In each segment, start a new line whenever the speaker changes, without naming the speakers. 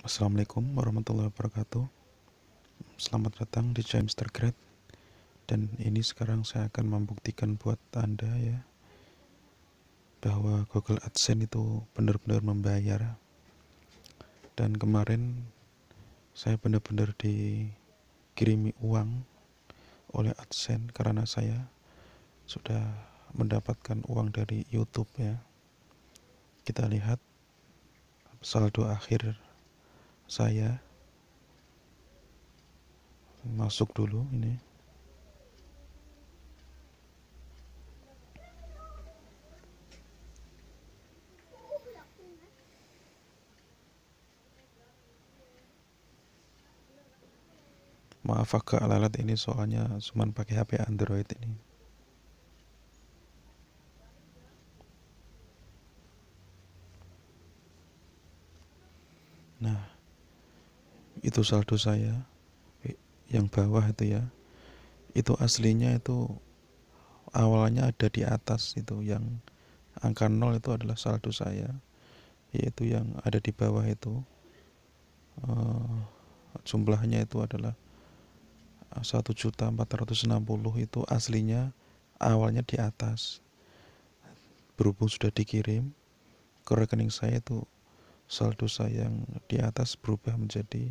Assalamualaikum warahmatullahi wabarakatuh Selamat datang di James Tergrad Dan ini sekarang saya akan membuktikan buat Anda ya Bahwa Google AdSense itu benar-benar membayar Dan kemarin saya benar-benar dikirimi uang oleh AdSense Karena saya sudah mendapatkan uang dari YouTube ya Kita lihat saldo akhir saya masuk dulu ini maaf agak lalat ini soalnya cuma pakai HP Android ini nah itu saldo saya yang bawah itu ya itu aslinya itu awalnya ada di atas itu yang angka nol itu adalah saldo saya yaitu yang ada di bawah itu uh, jumlahnya itu adalah eh, satu juta empat ratus enam puluh itu aslinya awalnya di atas berhubung sudah dikirim ke rekening saya itu saldo saya yang di atas berubah menjadi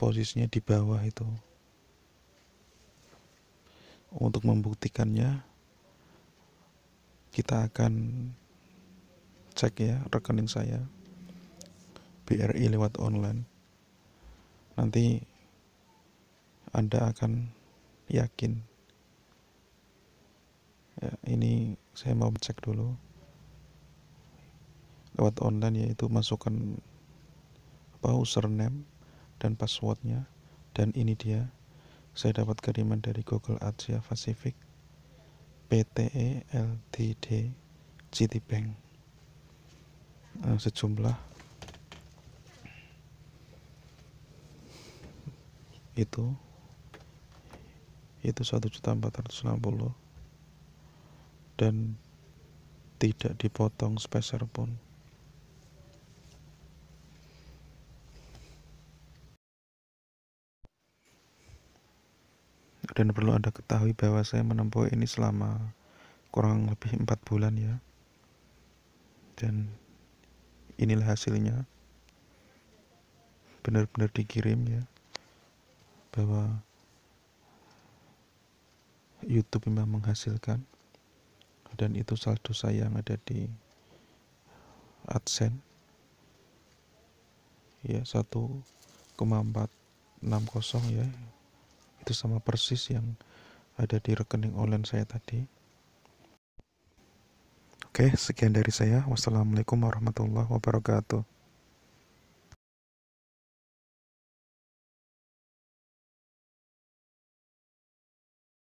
posisinya di bawah itu untuk membuktikannya kita akan cek ya rekening saya BRI lewat online nanti anda akan yakin ya, ini saya mau cek dulu lewat online yaitu masukkan apa username dan passwordnya dan ini dia saya dapat kiriman dari Google Asia ya, Pacific PTE LTD Citibank eh, sejumlah itu itu satu juta empat ratus enam puluh dan tidak dipotong spacer pun dan perlu Anda ketahui bahwa saya menempuh ini selama kurang lebih empat bulan ya dan inilah hasilnya benar-benar dikirim ya bahwa YouTube memang menghasilkan dan itu saldo saya yang ada di AdSense ya 1,460 ya itu sama persis yang ada di rekening online saya tadi oke sekian dari saya wassalamualaikum warahmatullahi wabarakatuh